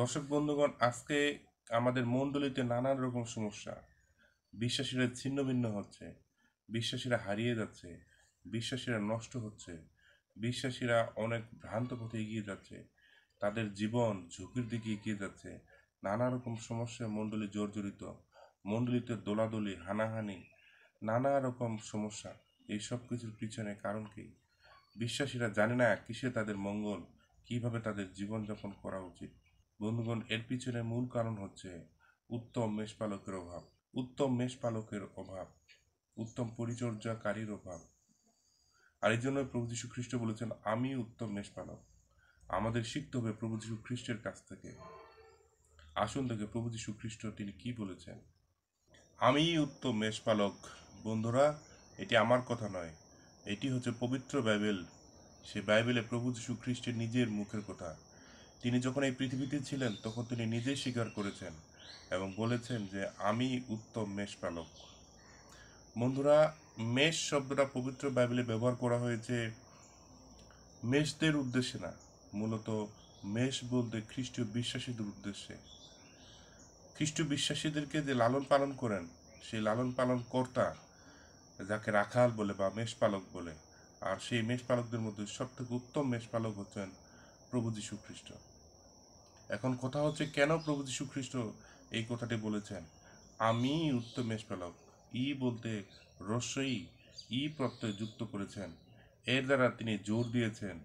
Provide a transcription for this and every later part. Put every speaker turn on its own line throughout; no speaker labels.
দর্শক বন্ধুগণ আজকে আমাদের মণ্ডলীতে নানান রকম সমস্যা বিশ্বাসীরা ছিন্ন ভিন্ন হচ্ছে বিশ্বাসীরা হারিয়ে যাচ্ছে বিশ্বাসীরা নষ্ট হচ্ছে বিশ্বাসীরা অনেক ভ্রান্ত পথে এগিয়ে যাচ্ছে তাদের জীবন ঝুঁকির দিকে এগিয়ে যাচ্ছে নানা রকম সমস্যায় মণ্ডলী জর্জরিত মণ্ডলীতে দোলাদলি হানাহানি নানা রকম সমস্যা এই সব কিছুর পিছনে কারণ কি বিশ্বাসীরা জানে না কিসে তাদের মঙ্গল কিভাবে তাদের জীবনযাপন করা উচিত বন্ধুগণ এর পিছনে মূল কারণ হচ্ছে উত্তম মেষপালকের অভাব উত্তম মেষপালকের অভাব উত্তম পরিচর্যাকারীর অভাব আর এই জন্য প্রভু যীশু খ্রিস্ট বলেছেন আমি উত্তম মেষপালক আমাদের শিখতে হবে প্রভু যীশু খ্রিস্টের কাছ থেকে আসুন দেখে প্রভু যীশু খ্রিস্ট তিনি কি বলেছেন আমি উত্তম মেষপালক বন্ধুরা এটি আমার কথা নয় এটি হচ্ছে পবিত্র বাইবেল সে বাইবেলে প্রভু যীশু খ্রিস্টের নিজের মুখের কথা তিনি যখন এই পৃথিবীতে ছিলেন তখন তিনি নিজেই স্বীকার করেছেন এবং বলেছেন যে আমি উত্তম মেষ পালক বন্ধুরা মেষ শব্দটা পবিত্র বাইবেলে ব্যবহার করা হয়েছে মেষদের উদ্দেশ্যে না মূলত মেষ বলতে খ্রিস্টীয় বিশ্বাসীদের উদ্দেশ্যে খ্রিস্টীয় বিশ্বাসীদেরকে যে লালন পালন করেন সেই লালন পালন কর্তা যাকে রাখাল বলে বা মেষপালক বলে আর সেই মেষপালকদের মধ্যে সবথেকে উত্তম মেষপালক হচ্ছেন প্রভু যীশু খ্রিস্ট এখন কথা হচ্ছে কেন প্রভু যীশু খ্রিস্ট এই কথাটি বলেছেন আমি উত্তম মেষপালক ই বলতে রস্যই ই প্রত্যয় যুক্ত করেছেন এর দ্বারা তিনি জোর দিয়েছেন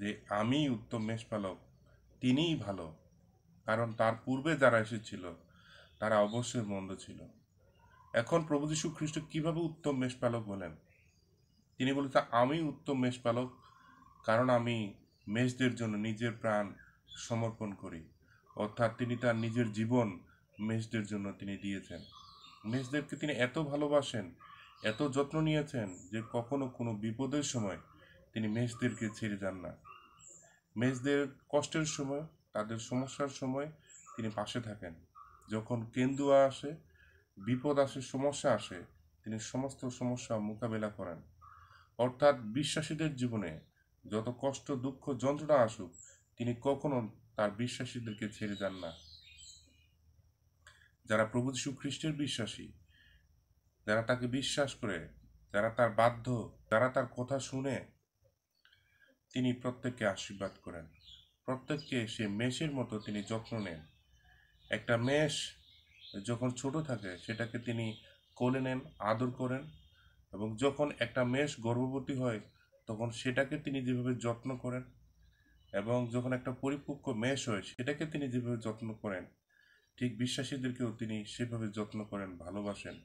যে আমি উত্তম মেষপালক তিনিই ভালো কারণ তার পূর্বে যারা এসেছিল তারা অবশ্যই মন্দ ছিল এখন প্রভু যীশু খ্রিস্ট কীভাবে উত্তম মেষপালক বলেন তিনি বলেছেন আমি উত্তম মেষপালক কারণ আমি মেষদের জন্য নিজের প্রাণ সমর্পণ করি অর্থাৎ তিনি তার নিজের জীবন মেষদের জন্য তিনি দিয়েছেন মেষদেরকে তিনি এত ভালোবাসেন এত যত্ন নিয়েছেন যে কখনো কোনো বিপদের সময় তিনি মেষদেরকে ছেড়ে যান না মেষদের কষ্টের সময় তাদের সমস্যার সময় তিনি পাশে থাকেন যখন কেন্দুয়া আসে বিপদ আসে সমস্যা আসে তিনি সমস্ত সমস্যা মোকাবেলা করেন অর্থাৎ বিশ্বাসীদের জীবনে যত কষ্ট দুঃখ যন্ত্রণা আসুক তিনি কখনো তার বিশ্বাসীদেরকে ছেড়ে যান না যারা প্রভু যীশু খ্রিস্টের বিশ্বাসী যারা তাকে বিশ্বাস করে যারা তার বাধ্য যারা তার কথা শুনে তিনি প্রত্যেককে আশীর্বাদ করেন প্রত্যেককে সে মেষের মতো তিনি যত্ন নেন একটা মেষ যখন ছোট থাকে সেটাকে তিনি কোলে নেন আদর করেন এবং যখন একটা মেষ গর্ভবতী হয় তখন সেটাকে তিনি যেভাবে যত্ন করেন এবং যখন একটা পরিপক্ক মেষ হয় সেটাকে তিনি যেভাবে যত্ন করেন ঠিক বিশ্বাসীদেরকেও তিনি সেভাবে যত্ন করেন ভালোবাসেন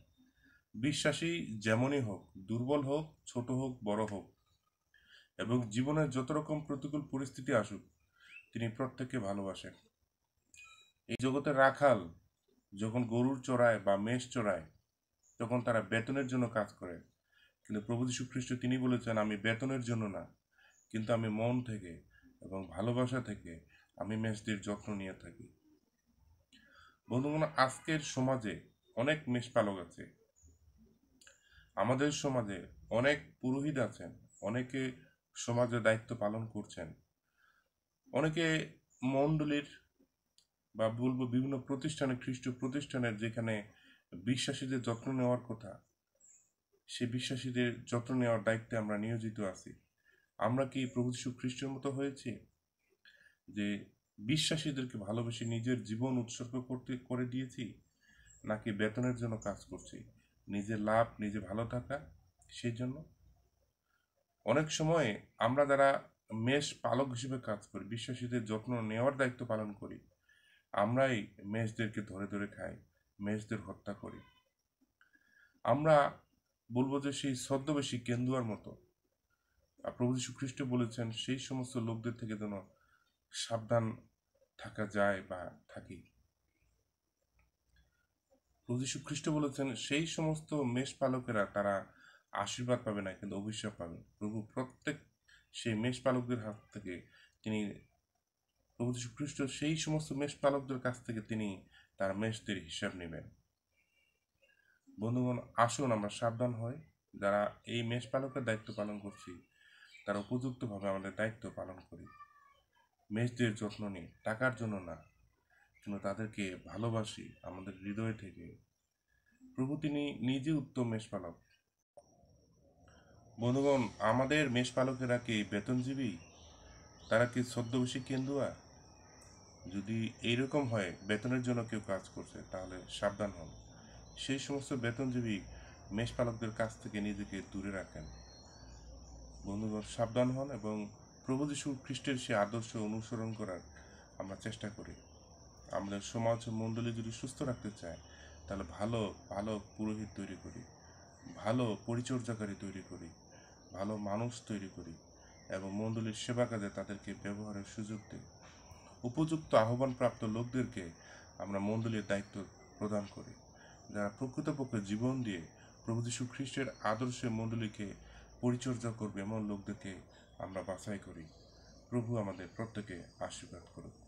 বিশ্বাসী যেমনই হোক দুর্বল হোক ছোট হোক বড় হোক এবং জীবনের যত রকম প্রতিকূল পরিস্থিতি আসুক তিনি প্রত্যেককে ভালোবাসেন এই জগতে রাখাল যখন গরুর চড়ায় বা মেষ চড়ায় তখন তারা বেতনের জন্য কাজ করে কিন্তু প্রভু যীশু খ্রিস্ট তিনি বলেছেন আমি বেতনের জন্য না কিন্তু আমি মন থেকে এবং ভালোবাসা থেকে আমি মেষটির যত্ন নিয়ে থাকি বন্ধুগণ আজকের সমাজে অনেক মেষপালক আছে আমাদের সমাজে অনেক পুরোহিত আছেন অনেকে সমাজে দায়িত্ব পালন করছেন অনেকে মণ্ডলীর বা বলবো বিভিন্ন প্রতিষ্ঠানে খ্রিস্ট প্রতিষ্ঠানের যেখানে বিশ্বাসীদের যত্ন নেওয়ার কথা সে বিশ্বাসীদের যত্ন নেওয়ার দায়িত্বে আমরা নিয়োজিত আছি আমরা কি প্রভু যীশু খ্রিস্টের মতো হয়েছি যে বিশ্বাসীদেরকে ভালোবেসে নিজের জীবন উৎসর্গ করতে করে দিয়েছি নাকি বেতনের জন্য কাজ করছি নিজের লাভ নিজে ভালো থাকা সেই জন্য অনেক সময় আমরা যারা মেষ পালক হিসেবে কাজ করি বিশ্বাসীদের যত্ন নেওয়ার দায়িত্ব পালন করি আমরাই মেষদেরকে ধরে ধরে খাই মেষদের হত্যা করি আমরা বলবো যে সেই ছদ্মবেশী কেন্দুয়ার মতো প্রভু খ্রিস্ট বলেছেন সেই সমস্ত লোকদের থেকে যেন সাবধান থাকা যায় বা থাকি প্রভু খ্রিস্ট বলেছেন সেই সমস্ত মেষ পালকেরা তারা আশীর্বাদ পাবে না কিন্তু অভিশাপ পাবে প্রভু প্রত্যেক সেই মেষ পালকদের হাত থেকে তিনি প্রভু খ্রিস্ট সেই সমস্ত মেষ পালকদের কাছ থেকে তিনি তার মেষদের হিসাব নেবেন বন্ধুগণ আসুন আমরা সাবধান হই যারা এই মেষ পালকের দায়িত্ব পালন করছি তারা উপযুক্তভাবে আমাদের দায়িত্ব পালন করি মেষদের যত্ন নিই টাকার জন্য না কিন্তু তাদেরকে ভালোবাসি আমাদের হৃদয় থেকে প্রভু তিনি নিজে উত্তম মেষপালক বন্ধুগণ আমাদের মেষপালকেরা কি বেতনজীবী তারা কি ছদ্মবেশী কেন্দুয়া যদি এইরকম হয় বেতনের জন্য কেউ কাজ করছে তাহলে সাবধান হন সেই সমস্ত বেতনজীবী মেষপালকদের কাছ থেকে নিজেকে দূরে রাখেন বন্ধুগণ সাবধান হন এবং প্রভু যীশু খ্রিস্টের সেই আদর্শ অনুসরণ করার আমরা চেষ্টা করি আমাদের সমাজ মণ্ডলী যদি সুস্থ রাখতে চায় তাহলে ভালো ভালো পুরোহিত তৈরি করি ভালো পরিচর্যাকারী তৈরি করি ভালো মানুষ তৈরি করি এবং মণ্ডলীর সেবা কাজে তাদেরকে ব্যবহারের সুযোগ দিই উপযুক্ত আহ্বানপ্রাপ্ত লোকদেরকে আমরা মণ্ডলীর দায়িত্ব প্রদান করি যারা প্রকৃতপক্ষে জীবন দিয়ে প্রভু যীশু খ্রিস্টের আদর্শে মণ্ডলীকে পরিচর্যা করবে এমন লোকদেরকে আমরা বাছাই করি প্রভু আমাদের প্রত্যেকে আশীর্বাদ করুন